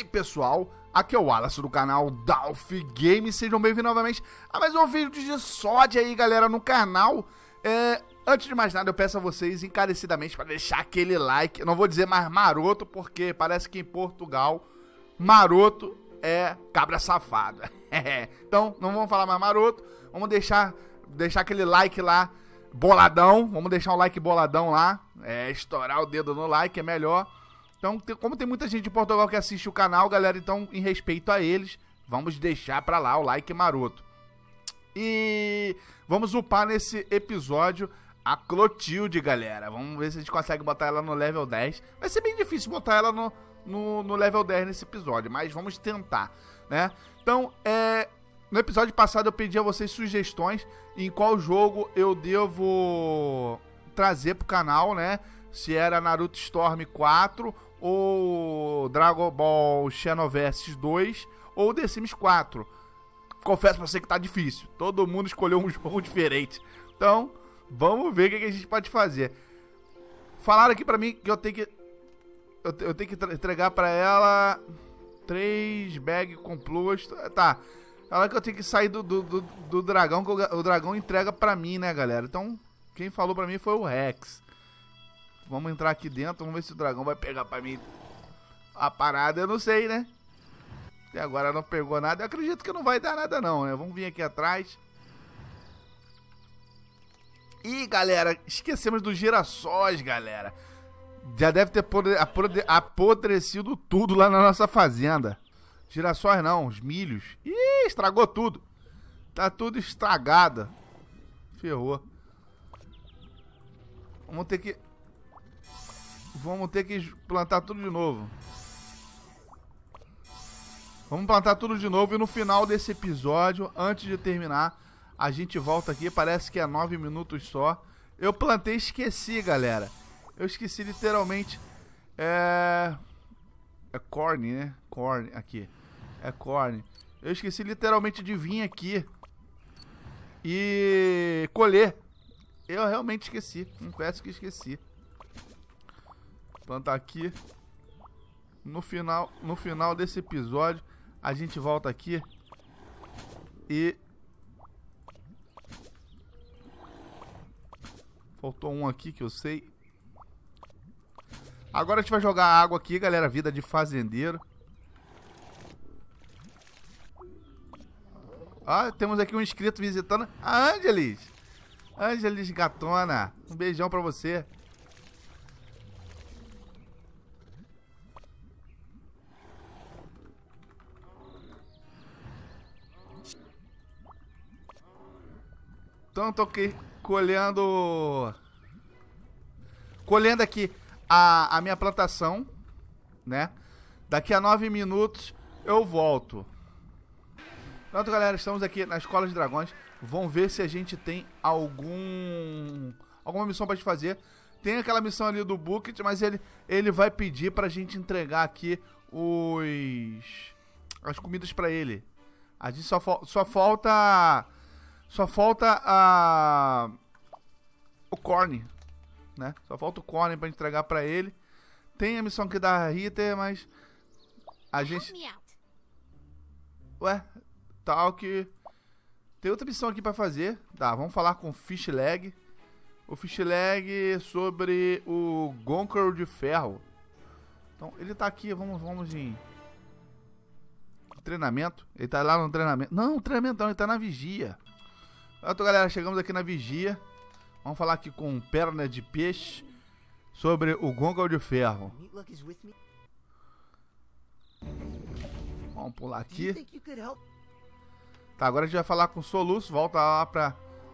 aí pessoal, aqui é o Wallace do canal Dalf Games, sejam bem-vindos novamente a mais um vídeo de sódio aí galera no canal. É, antes de mais nada eu peço a vocês encarecidamente para deixar aquele like, eu não vou dizer mais maroto porque parece que em Portugal maroto é cabra safada. então não vamos falar mais maroto, vamos deixar, deixar aquele like lá boladão, vamos deixar o um like boladão lá, é, estourar o dedo no like é melhor. Então, como tem muita gente de Portugal que assiste o canal, galera, então, em respeito a eles, vamos deixar pra lá o like maroto. E vamos upar nesse episódio a Clotilde, galera. Vamos ver se a gente consegue botar ela no level 10. Vai ser bem difícil botar ela no, no, no level 10 nesse episódio, mas vamos tentar, né? Então, é, no episódio passado eu pedi a vocês sugestões em qual jogo eu devo trazer pro canal, né? Se era Naruto Storm 4 ou Dragon Ball Xenoverse 2 ou The Sims 4. Confesso pra você que tá difícil. Todo mundo escolheu um jogo diferente. Então, vamos ver o que a gente pode fazer. Falaram aqui pra mim que eu tenho que. Eu, tenho que entregar pra ela. Três bag complosto. É, tá. Ela que eu tenho que sair do, do, do, do dragão, que o, o dragão entrega pra mim, né, galera? Então, quem falou pra mim foi o Rex. Vamos entrar aqui dentro, vamos ver se o dragão vai pegar pra mim a parada, eu não sei, né? Até agora não pegou nada. Eu acredito que não vai dar nada não, né? Vamos vir aqui atrás. E galera, esquecemos dos girassóis, galera. Já deve ter apodrecido tudo lá na nossa fazenda. Girassóis não, os milhos. Ih, estragou tudo. Tá tudo estragado. Ferrou. Vamos ter que Vamos ter que plantar tudo de novo. Vamos plantar tudo de novo e no final desse episódio, antes de terminar, a gente volta aqui. Parece que é nove minutos só. Eu plantei e esqueci, galera. Eu esqueci literalmente. É. É corn, né? Corn, aqui. É corn. Eu esqueci literalmente de vir aqui e colher. Eu realmente esqueci. Confesso que esqueci. Plantar então tá aqui. No final, no final desse episódio, a gente volta aqui e Faltou um aqui que eu sei. Agora a gente vai jogar água aqui, galera. Vida de fazendeiro. Ah, temos aqui um inscrito visitando. A Angelis. Angelis Gatona. Um beijão pra você. Então tô aqui colhendo. Colhendo aqui a, a minha plantação, né? Daqui a nove minutos eu volto. Pronto, galera, estamos aqui na Escola de Dragões. Vamos ver se a gente tem algum alguma missão pra te fazer. Tem aquela missão ali do Bucket, mas ele, ele vai pedir pra gente entregar aqui os as comidas pra ele. A gente só, fo... só falta só falta a... O Corne, né? Só falta o Corne pra entregar pra ele. Tem a missão que dá a Ritter, mas... A gente... Ué, tal tá que... Tem outra missão aqui pra fazer. Tá, vamos falar com o Fishleg. O Fishleg sobre o Gonker de Ferro. Então, ele tá aqui, vamos, vamos em... Treinamento. Ele tá lá no treinamento. Não, treinamento não, ele tá na vigia. Então, galera, chegamos aqui na vigia. Vamos falar aqui com perna de peixe sobre o Gongol de Ferro. Vamos pular aqui. Tá, agora a gente vai falar com o Soluço. Volta lá pra,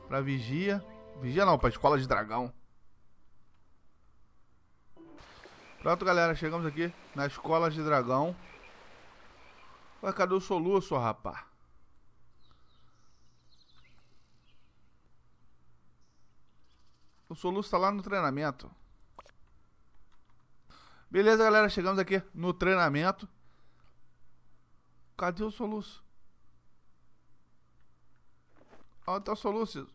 pra vigia. Vigia não, pra escola de dragão. Pronto, galera, chegamos aqui na escola de dragão. Ué, cadê o Soluço, rapaz? O Soluço tá lá no treinamento. Beleza, galera. Chegamos aqui no treinamento. Cadê o Soluço? Onde tá o Soluço?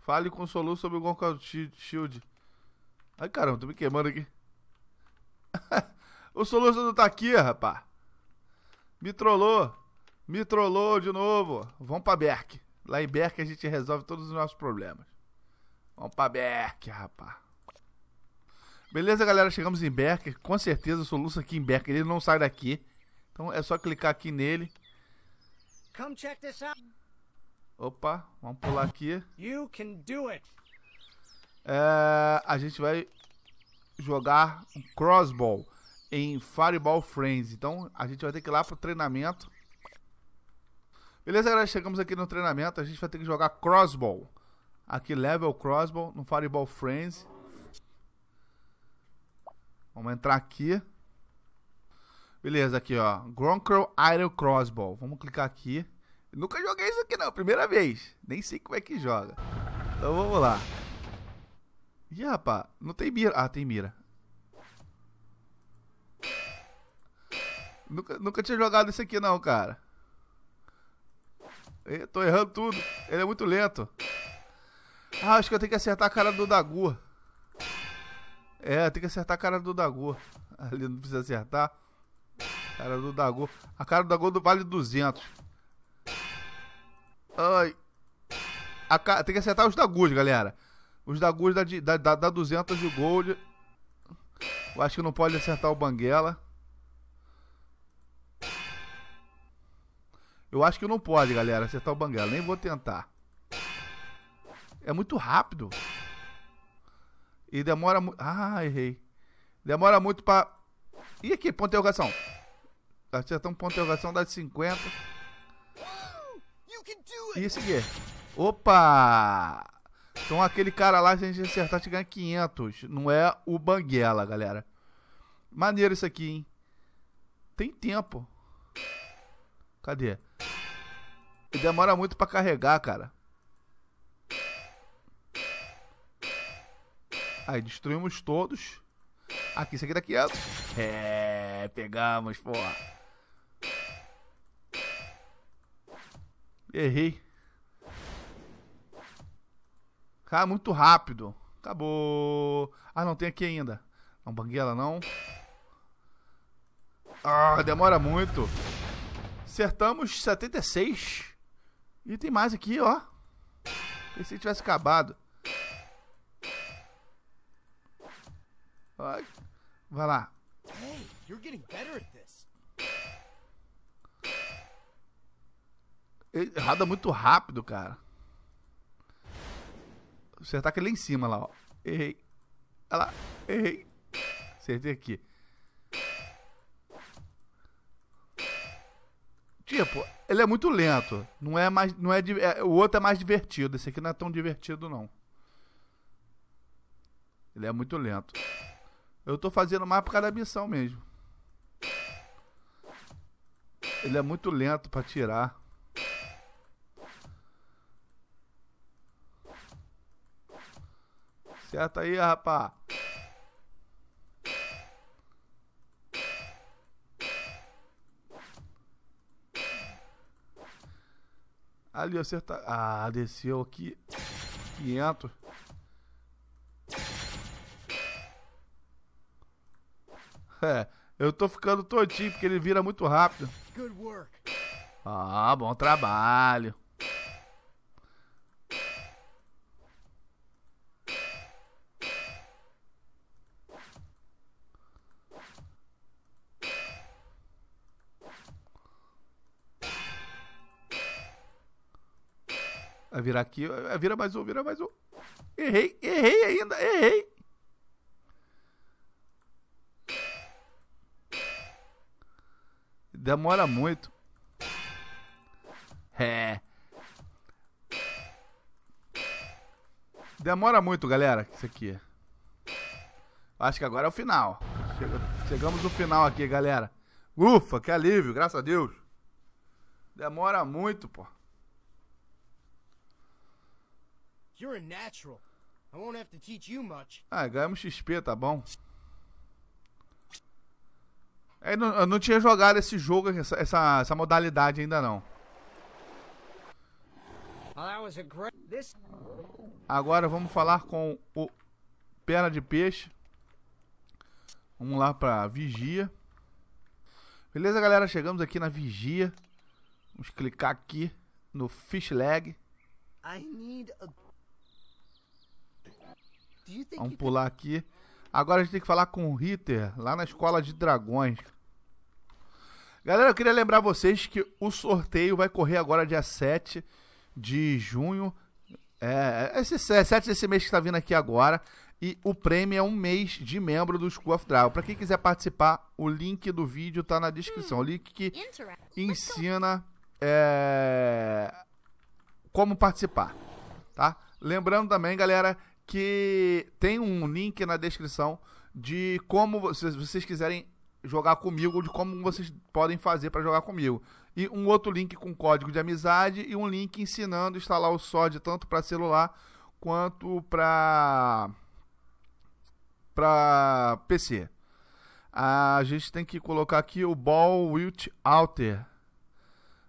Fale com o Soluço sobre o Goncal Shield. Ai, caramba. Tô me queimando aqui. o Soluço não tá aqui, rapá. Me trollou. Me trollou de novo. Vamos pra Berk. Lá em Berk a gente resolve todos os nossos problemas. Vamos pra Berk, rapá. Beleza, galera? Chegamos em Berk. Com certeza o soluço aqui em Berk. Ele não sai daqui. Então é só clicar aqui nele. Opa, vamos pular aqui. É, a gente vai jogar crossball em Fireball Friends. Então a gente vai ter que ir lá pro treinamento Beleza, galera? Chegamos aqui no treinamento. A gente vai ter que jogar crossbow. Aqui, level crossbow, no Fireball Friends. Vamos entrar aqui. Beleza, aqui, ó. Gronkrow Iron Crossbow. Vamos clicar aqui. Eu nunca joguei isso aqui, não. Primeira vez. Nem sei como é que joga. Então, vamos lá. Ih, rapaz. Não tem mira. Ah, tem mira. Nunca, nunca tinha jogado isso aqui, não, cara tô errando tudo. Ele é muito lento. Ah, acho que eu tenho que acertar a cara do Dagu. É, tem que acertar a cara do Dagu. Ali não precisa acertar. A cara do Dagu. A cara do Dagu do vale 200. Ai. Ca... Tem que acertar os Dagus, galera. Os Dagus dá, de... dá, dá, dá 200 de gold. Eu acho que não pode acertar o Banguela. Eu acho que não pode, galera, acertar o Banguela. Nem vou tentar. É muito rápido. E demora muito... Ah, errei. Demora muito pra... E aqui, ponto de interrogação. Acertamos um ponto de interrogação, dá de 50. E seguir. Opa! Então aquele cara lá, se a gente acertar, a gente ganha 500. Não é o Banguela, galera. Maneiro isso aqui, hein? Tem tempo. Cadê? E demora muito pra carregar, cara. Aí destruímos todos. Aqui, isso aqui tá quieto. É, é, pegamos, porra. Errei. Cara, muito rápido. Acabou. Ah, não, tem aqui ainda. Não banguela não. Ah, demora muito. Acertamos 76. E tem mais aqui, ó. Pensei que tivesse acabado. Ó. Vai lá. Hey, you're getting better at this. Errada muito rápido, cara. Vou acertar aquele lá em cima, lá, ó. Errei. Olha lá. Errei. Acertei aqui. Tipo, ele é muito lento. Não é mais. Não é, é, o outro é mais divertido. Esse aqui não é tão divertido, não. Ele é muito lento. Eu tô fazendo mais por causa da missão mesmo. Ele é muito lento pra tirar. Certo aí, rapá. Ali, acertar. Tá- ah, desceu aqui. 500. É, eu tô ficando tortinho porque ele vira muito rápido. Ah, bom trabalho. virar aqui. Eh, eh, vira mais um, vira mais um. Errei, errei ainda, errei. Demora muito. É. Demora muito, galera, isso aqui. Acho que agora é o final. Chegamos no final aqui, galera. Ufa, que alívio, graças a Deus. Demora muito, pô. You're a natural. I won't have to teach you much. Ah, ganhamos XP, tá bom. É, não, eu não tinha jogado esse jogo, essa, essa, essa modalidade ainda não. Agora vamos falar com o Perna de Peixe. Vamos lá pra Vigia. Beleza, galera? Chegamos aqui na Vigia. Vamos clicar aqui no Fish Leg. I need a Vamos pular aqui. Agora a gente tem que falar com o Ritter, lá na Escola de Dragões. Galera, eu queria lembrar vocês que o sorteio vai correr agora dia 7 de junho. É, é esse, é 7 desse mês que está vindo aqui agora. E o prêmio é um mês de membro do School of Dragon. Para quem quiser participar, o link do vídeo tá na descrição. Hum, o link que ensina é, como participar, tá? Lembrando também, galera, que tem um link na descrição de como, vocês quiserem jogar comigo, ou de como vocês podem fazer para jogar comigo. E um outro link com código de amizade e um link ensinando a instalar o SOD tanto para celular quanto para para PC. A gente tem que colocar aqui o Ball Wilt Alter.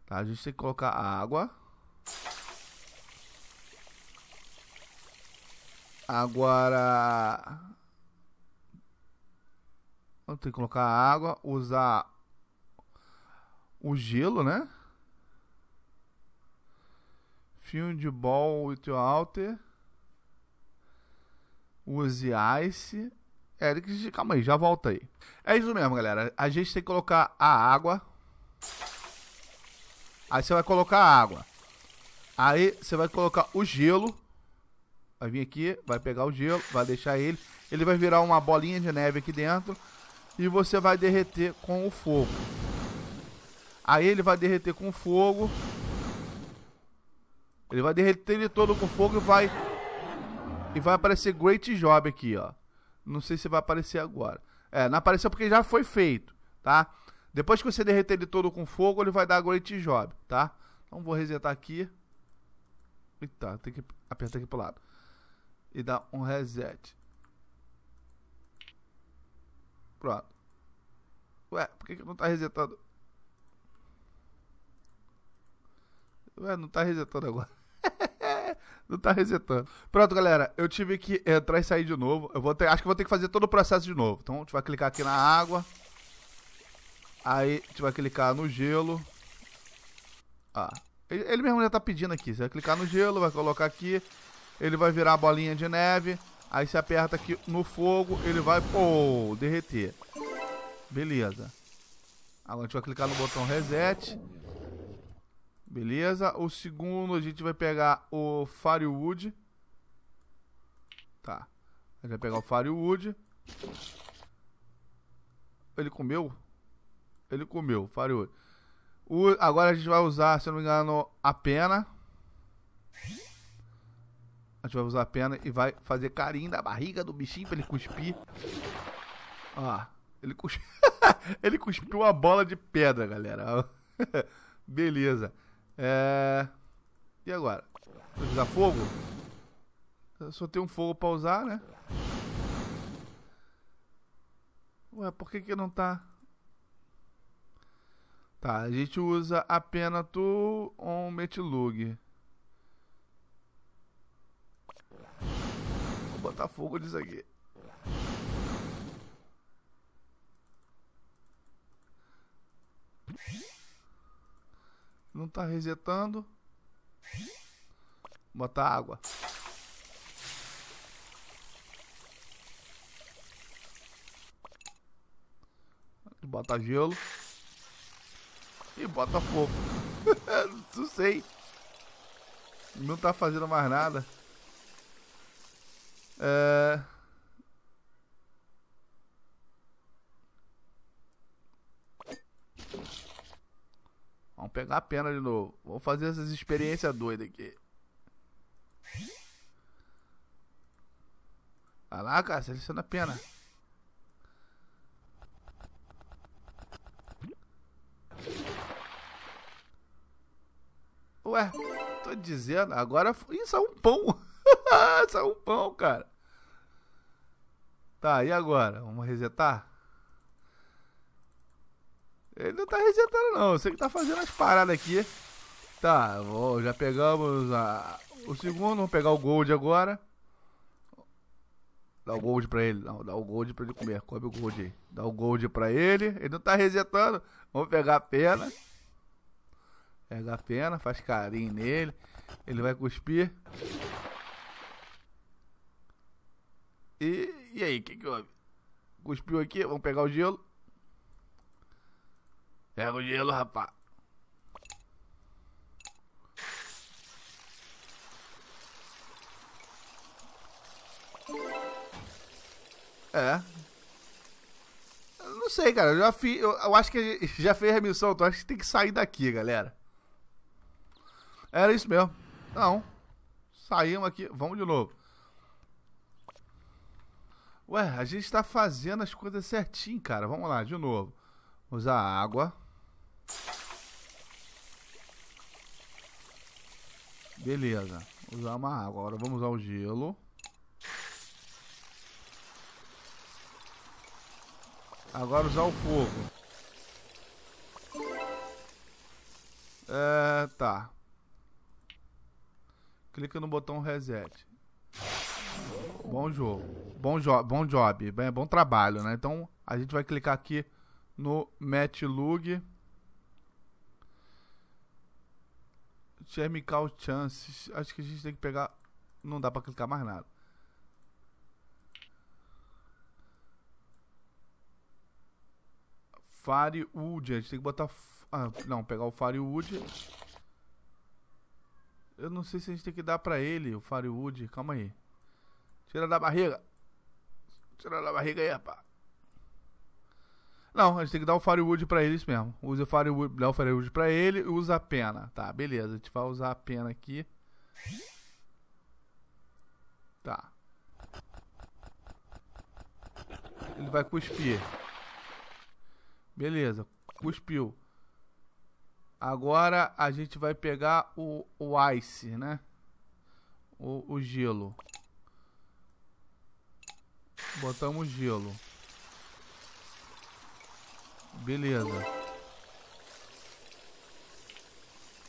Tá? A gente tem que colocar água. Agora. Eu tenho que colocar a água, usar o gelo, né? Fio de ball with alter. Use ice. Eric, é, calma aí, já volta aí. É isso mesmo, galera. A gente tem que colocar a água. Aí você vai colocar a água. Aí você vai colocar o gelo. Vai vir aqui, vai pegar o gelo, vai deixar ele. Ele vai virar uma bolinha de neve aqui dentro. E você vai derreter com o fogo. Aí ele vai derreter com o fogo. Ele vai derreter ele todo com fogo e vai... E vai aparecer Great Job aqui, ó. Não sei se vai aparecer agora. É, não apareceu porque já foi feito, tá? Depois que você derreter ele todo com fogo, ele vai dar Great Job, tá? Então vou resetar aqui. Eita, tem que apertar aqui pro lado e dá um reset. Pronto. Ué, por que, que não está resetando? Ué, não está resetando agora. não está resetando. Pronto, galera. Eu tive que entrar e sair de novo. Eu vou ter, acho que vou ter que fazer todo o processo de novo. Então a gente vai clicar aqui na água. Aí a gente vai clicar no gelo. Ah, ele mesmo já está pedindo aqui. Você vai clicar no gelo, vai colocar aqui ele vai virar a bolinha de neve. Aí se aperta aqui no fogo, ele vai pô, oh, derreter. Beleza. Agora a gente vai clicar no botão reset. Beleza. O segundo a gente vai pegar o Firewood. Tá. A gente vai pegar o Firewood. Ele comeu? Ele comeu, Firewood. O, agora a gente vai usar, se não me engano, a pena. A gente vai usar a pena e vai fazer carinho da barriga do bichinho pra ele cuspir. Ó, ele, cus- ele cuspiu uma bola de pedra, galera. Beleza. É... E agora? Vou usar fogo? Eu só tem um fogo pra usar, né? Ué, por que que não tá... Tá, a gente usa a pena do on metilug. botar fogo nisso aqui. Não tá resetando. Botar água. Bota gelo. E bota fogo. não sei. Não tá fazendo mais nada. Uh... Vamos pegar a pena de novo. Vamos fazer essas experiências doidas aqui. Vai lá, cara, seleciona a pena. Ué, tô dizendo, agora isso é um pão. pão, cara. Tá, e agora? Vamos resetar? Ele não tá resetando, não. Você que tá fazendo as paradas aqui. Tá, ó, já pegamos a... o segundo. Vamos pegar o gold agora. Dá o gold pra ele. Não, dá o gold pra ele comer. Come o gold aí. Dá o gold pra ele. Ele não tá resetando. Vamos pegar a pena. Pega a pena, faz carinho nele. Ele vai cuspir. E aí, o que, que houve? Cuspiu aqui, vamos pegar o gelo. Pega o gelo, rapá. É. Eu não sei, cara. Eu já fiz. Eu, eu, acho que já fez a missão. Então acho que tem que sair daqui, galera. Era isso mesmo. Não. Saímos aqui. Vamos de novo. Ué, a gente tá fazendo as coisas certinho, cara. Vamos lá, de novo. Usar água. Beleza. Usar uma água. Agora vamos usar o gelo. Agora usar o fogo. É, tá. Clica no botão reset. Bom jogo. Bom, jo bom job, bem, bom trabalho, né? Então a gente vai clicar aqui no Match Lug. Chemical Chances. Acho que a gente tem que pegar. Não dá pra clicar mais nada. Firewood. A gente tem que botar. Ah, não, pegar o Firewood. Eu não sei se a gente tem que dar pra ele o Firewood. Calma aí. Tira da barriga. Tirar da barriga aí, rapaz. Não, a gente tem que dar o Firewood pra eles mesmo. Usa o Firewood, dá o Firewood pra ele usa a pena. Tá, beleza. A gente vai usar a pena aqui. Tá. Ele vai cuspir. Beleza, cuspiu. Agora a gente vai pegar o, o ice, né? O, o gelo. Botamos gelo. Beleza.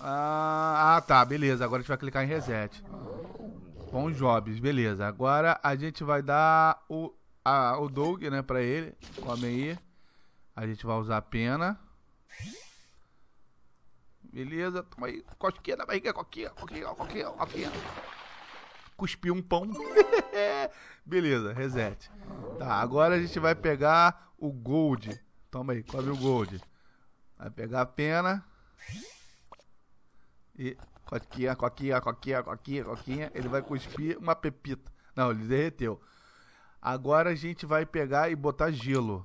Ah, ah, tá, beleza. Agora a gente vai clicar em reset. Bom jobs, beleza. Agora a gente vai dar o, a, o Doug, né, pra ele. Come aí. A gente vai usar a pena. Beleza, toma aí. Cosquinha da barriga, coquinha, coquinha, coquinha, coquinha cuspi um pão. É, beleza, reset. Tá, agora a gente vai pegar o gold. Toma aí, cobre o gold. Vai pegar a pena. E coquinha, coquinha, coquinha, coquinha, coquinha. Ele vai cuspir uma pepita. Não, ele derreteu. Agora a gente vai pegar e botar gelo.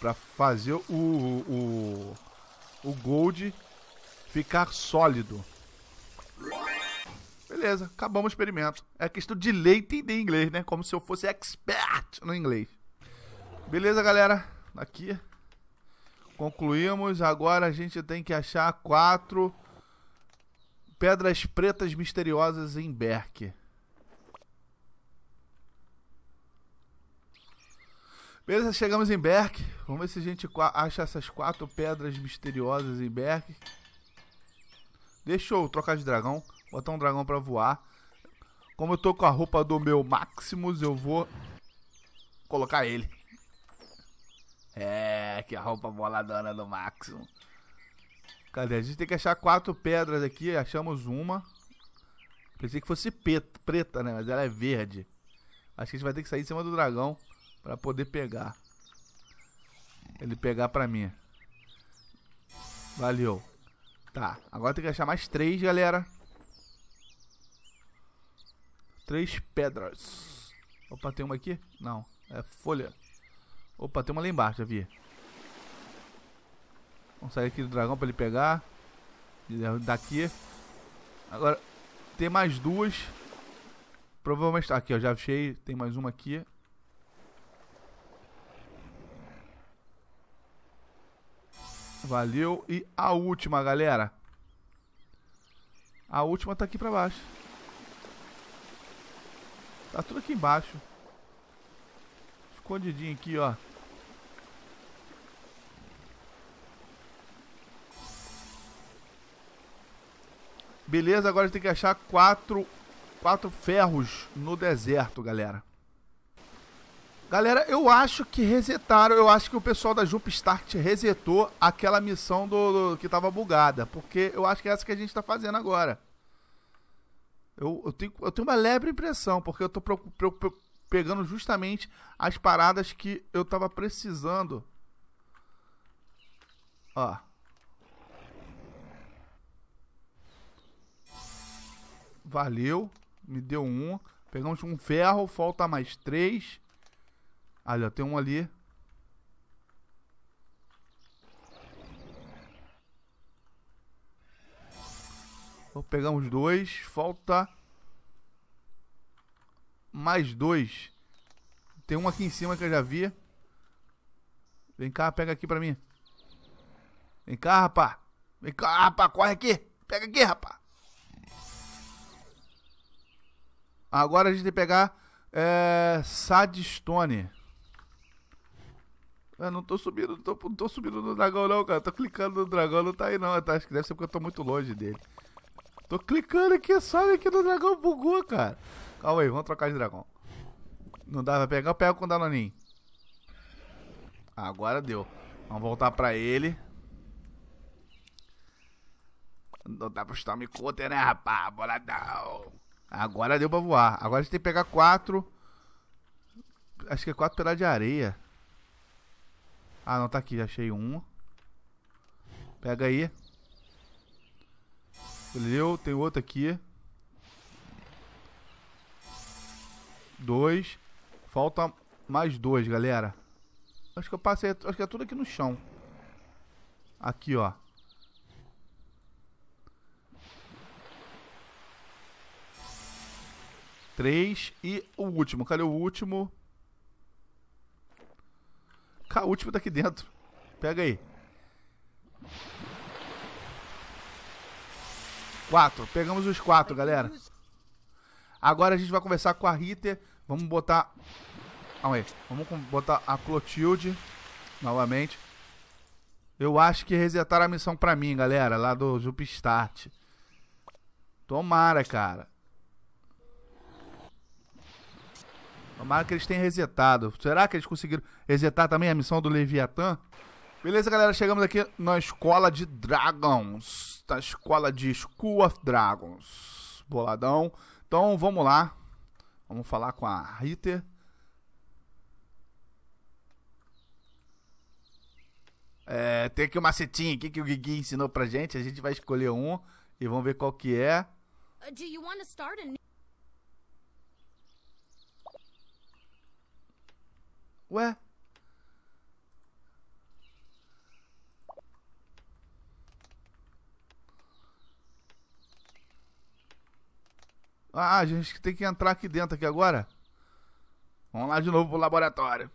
Pra fazer o, o, o gold ficar sólido beleza, acabamos o experimento. É questão de ler e entender inglês, né? Como se eu fosse expert no inglês. Beleza, galera? Aqui. Concluímos. Agora a gente tem que achar quatro pedras pretas misteriosas em Berk. Beleza, chegamos em Berk. Vamos ver se a gente acha essas quatro pedras misteriosas em Berk. Deixa eu trocar de dragão botar um dragão pra voar. Como eu tô com a roupa do meu Maximus, eu vou colocar ele. É, que a roupa boladona do Maximus. Cadê? A gente tem que achar quatro pedras aqui. Achamos uma. Pensei que fosse preta, né? Mas ela é verde. Acho que a gente vai ter que sair em cima do dragão pra poder pegar. Ele pegar pra mim. Valeu. Tá, agora tem que achar mais três, galera. Três pedras. Opa, tem uma aqui? Não, é folha. Opa, tem uma lá embaixo, já vi. Vamos sair aqui do dragão pra ele pegar. Daqui. Agora, tem mais duas. Provavelmente... Aqui, ó, já achei. Tem mais uma aqui. Valeu. E a última, galera. A última tá aqui pra baixo. Tá tudo aqui embaixo. Escondidinho aqui, ó. Beleza, agora a gente tem que achar quatro, quatro ferros no deserto, galera. Galera, eu acho que resetaram, eu acho que o pessoal da Jumpstart resetou aquela missão do, do que tava bugada, porque eu acho que é essa que a gente tá fazendo agora. Eu, eu, tenho, eu tenho uma leve impressão, porque eu tô pro, pro, pro, pegando justamente as paradas que eu tava precisando. Ó. Valeu. Me deu um. Pegamos um ferro, falta mais três. Ali, ó, tem um ali. Vou pegar uns dois. Falta mais dois. Tem um aqui em cima que eu já vi. Vem cá, pega aqui pra mim. Vem cá, rapá. Vem cá, rapá, corre aqui. Pega aqui, rapá. Agora a gente tem que pegar é, Sadstone. Eu não tô subindo, não tô, não tô subindo no dragão não, cara. Tô clicando no dragão, não tá aí não. Tá? acho que deve ser porque eu tô muito longe dele. Tô clicando aqui, sabe aqui no dragão, bugou, cara. Calma aí, vamos trocar de dragão. Não dá pra pegar, pega com o Danoninho. Agora deu. Vamos voltar pra ele. Não dá pra chutar o Micoter, né, rapaz? Boladão. Agora deu pra voar. Agora a gente tem que pegar quatro. Acho que é quatro pedaços de areia. Ah, não, tá aqui. Achei um. Pega aí. Valeu, tem outro aqui. Dois. Falta mais dois, galera. Acho que eu passei. Acho que é tudo aqui no chão. Aqui, ó. Três. E o último. Cadê o último? Cá, o último tá aqui dentro. Pega aí. Quatro. Pegamos os quatro, galera. Agora a gente vai conversar com a Ritter. Vamos botar... Calma aí. Vamos botar a Clotilde novamente. Eu acho que resetaram a missão pra mim, galera. Lá do Jupstart. Tomara, cara. Tomara que eles tenham resetado. Será que eles conseguiram resetar também a missão do Leviatã? Beleza, galera? Chegamos aqui na escola de Dragons. Na escola de School of Dragons. Boladão. Então, vamos lá. Vamos falar com a Ritter. É, tem aqui uma setinha aqui que o Gigi ensinou pra gente. A gente vai escolher um e vamos ver qual que é. Uh, Ué? Ah, a gente tem que entrar aqui dentro aqui agora. Vamos lá de novo pro laboratório.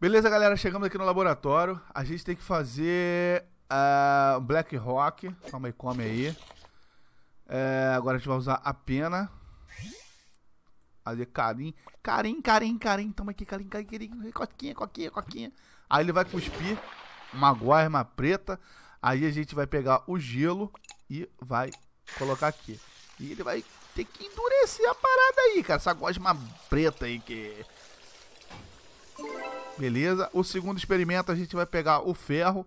Beleza, galera, chegamos aqui no laboratório. A gente tem que fazer uh, Black Rock. Calma aí, come aí. É, agora a gente vai usar a pena. Fazer carim. Carim, carim, carim. Toma aqui, carim, carim, carim. Coquinha, coquinha, coquinha. Aí ele vai cuspir uma guarma preta. Aí a gente vai pegar o gelo e vai colocar aqui. E ele vai tem que endurecer a parada aí, cara. Essa gosma preta aí que. Beleza. O segundo experimento a gente vai pegar o ferro.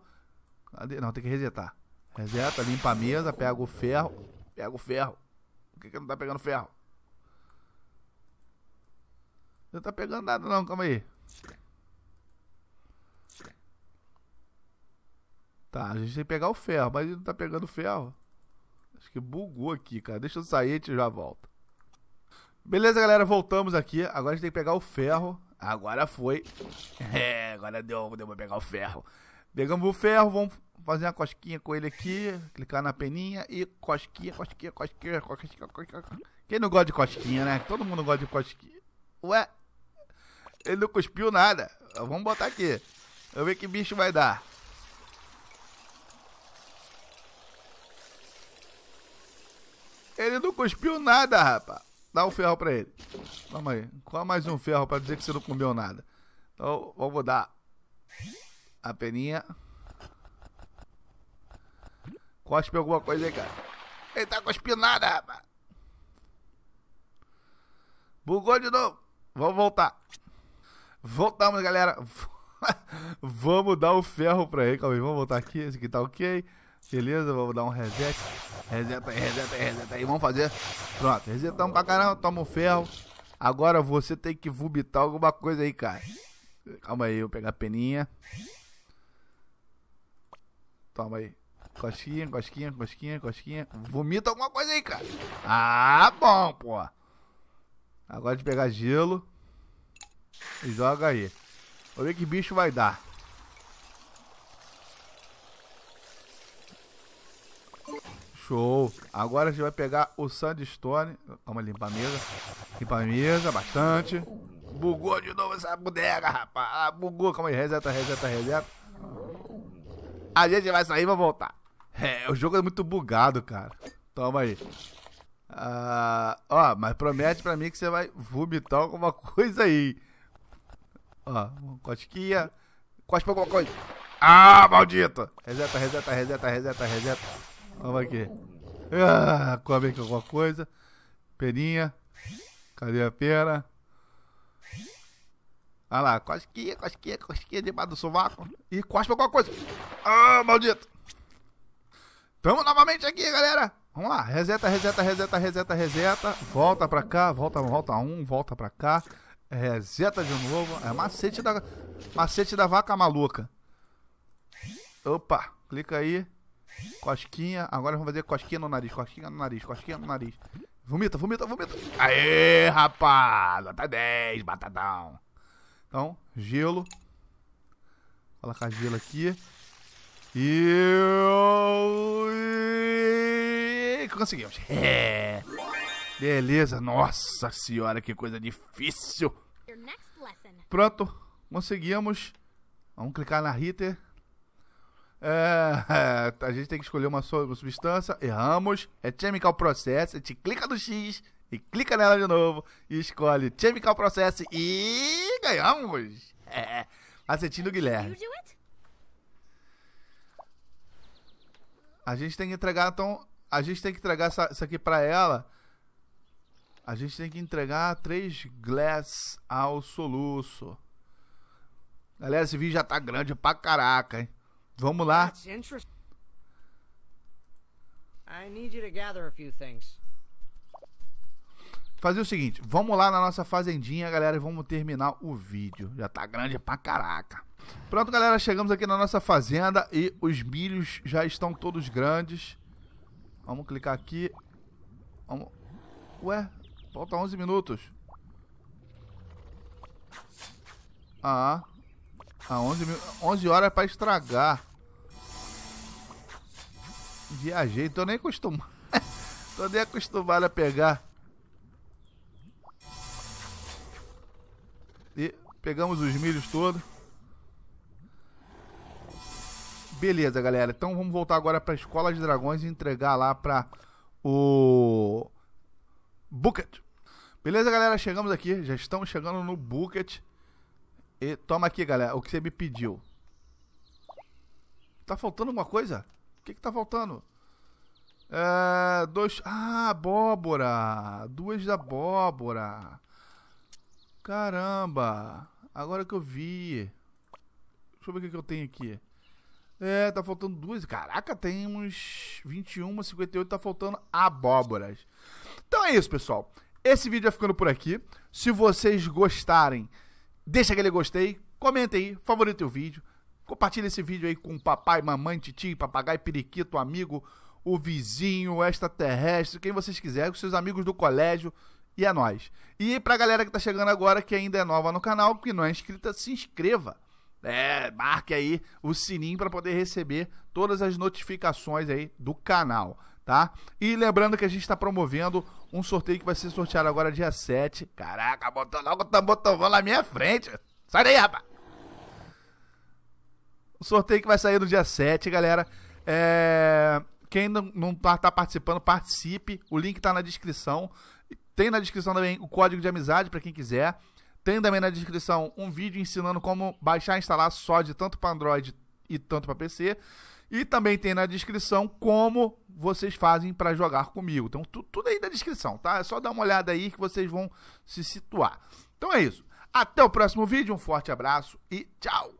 Cadê? Não, tem que resetar. Reseta, limpa a mesa, pega o ferro. Pega o ferro. Por que, que não tá pegando ferro? Não tá pegando nada não, calma aí. Tá, a gente tem que pegar o ferro, mas ele não tá pegando ferro. Acho que bugou aqui, cara. Deixa eu sair e a gente já volta. Beleza, galera, voltamos aqui. Agora a gente tem que pegar o ferro. Agora foi. É, agora deu, deu pra pegar o ferro. Pegamos o ferro, vamos fazer uma cosquinha com ele aqui. Clicar na peninha e cosquinha, cosquinha, cosquinha, cosquinha, cosquinha. Quem não gosta de cosquinha, né? Todo mundo gosta de cosquinha. Ué, ele não cuspiu nada. Vamos botar aqui. Vamos ver que bicho vai dar. Ele não cuspiu nada, rapaz. Dá um ferro pra ele. Toma aí. Qual mais um ferro pra dizer que você não comeu nada? Então, vamos dar a peninha. Cospe alguma coisa aí, cara. Ele tá cuspindo nada, rapaz. Bugou de novo. Vamos voltar. Voltamos, galera. vamos dar o ferro pra ele. Calma aí, vamos voltar aqui. Esse aqui tá ok. Beleza? Vou dar um reset. Reseta aí, reseta aí, reseta aí. Vamos fazer. Pronto, resetamos pra caramba, toma um ferro. Agora você tem que vomitar alguma coisa aí, cara. Calma aí, eu vou pegar a peninha. Toma aí. Cosquinha, cosquinha, cosquinha, cosquinha. Vomita alguma coisa aí, cara. Ah, bom, pô. Agora de pegar gelo. E joga aí. Vou ver que bicho vai dar. Show. Agora a gente vai pegar o Sandstone. Vamos limpar a mesa. Limpar a mesa bastante. Bugou de novo essa bodega, rapaz. Ah, bugou. Calma aí. Reseta, reseta, reseta. A gente vai sair e vai voltar. É, o jogo é muito bugado, cara. Toma aí. Ah, ó, mas promete pra mim que você vai vomitar alguma coisa aí. Ó, cosquinha. pra alguma coisa. Ah, maldita! Reseta, reseta, reseta, reseta, reseta. Vamos aqui. Ah, come aqui alguma coisa. Peninha. Cadê a pera? Ah lá, cosquinha, cosquinha, cosquinha debaixo do sovaco. E cospe alguma coisa. Ah, maldito. Tamo novamente aqui, galera. Vamos lá. Reseta, reseta, reseta, reseta, reseta. Volta pra cá, volta, volta um, volta pra cá. Reseta de novo. É macete da, macete da vaca maluca. Opa, clica aí. Cosquinha. Agora vamos fazer cosquinha no nariz, cosquinha no nariz, cosquinha no nariz. Vomita, vomita, vomita. Aê, rapaz! Nota 10, batadão. Então, gelo. colocar gelo aqui. E... e... Conseguimos. É. Beleza. Nossa senhora, que coisa difícil. Pronto. Conseguimos. Vamos clicar na Ritter. É, a gente tem que escolher uma substância, erramos, é chemical process, a gente clica no X e clica nela de novo e escolhe chemical process e ganhamos! É, assistindo Guilherme. A gente tem que entregar, então, a gente tem que entregar essa, isso aqui pra ela. A gente tem que entregar três glass ao soluço. Galera, esse vídeo já tá grande pra caraca, hein? Vamos lá. Fazer o seguinte, vamos lá na nossa fazendinha, galera, e vamos terminar o vídeo. Já tá grande pra caraca. Pronto, galera, chegamos aqui na nossa fazenda e os milhos já estão todos grandes. Vamos clicar aqui. Vamos... Ué, falta 11 minutos. Ah, ah 11, 11 horas é pra estragar. Viajei, tô nem acostumado. tô nem acostumado a pegar. E pegamos os milhos todos. Beleza, galera. Então vamos voltar agora para a Escola de Dragões e entregar lá para o Bucket. Beleza, galera? Chegamos aqui. Já estamos chegando no Bucket. E toma aqui, galera, o que você me pediu. Tá faltando alguma coisa? que que tá faltando? É, dois... Ah, abóbora! Duas abóbora! Caramba! Agora que eu vi. Deixa eu ver o que, que eu tenho aqui. É, tá faltando duas. Caraca, temos 21, 58, tá faltando abóboras. Então é isso, pessoal. Esse vídeo vai ficando por aqui. Se vocês gostarem, deixa aquele gostei, comenta aí, favorita o vídeo. Compartilha esse vídeo aí com papai, mamãe, titi, papagaio, periquito, amigo, o vizinho, o extraterrestre, quem vocês quiserem, com seus amigos do colégio. E é nóis. E pra galera que tá chegando agora, que ainda é nova no canal, que não é inscrita, se inscreva. É, marque aí o sininho para poder receber todas as notificações aí do canal, tá? E lembrando que a gente está promovendo um sorteio que vai ser sorteado agora dia 7. Caraca, botou logo tá o tambor na minha frente. Sai daí, rapaz! O sorteio que vai sair no dia 7, galera. É... Quem não, não tá, tá participando, participe. O link tá na descrição. Tem na descrição também o código de amizade para quem quiser. Tem também na descrição um vídeo ensinando como baixar e instalar SOD tanto para Android e tanto para PC. E também tem na descrição como vocês fazem para jogar comigo. Então, tu, tudo aí na descrição, tá? É só dar uma olhada aí que vocês vão se situar. Então é isso. Até o próximo vídeo, um forte abraço e tchau!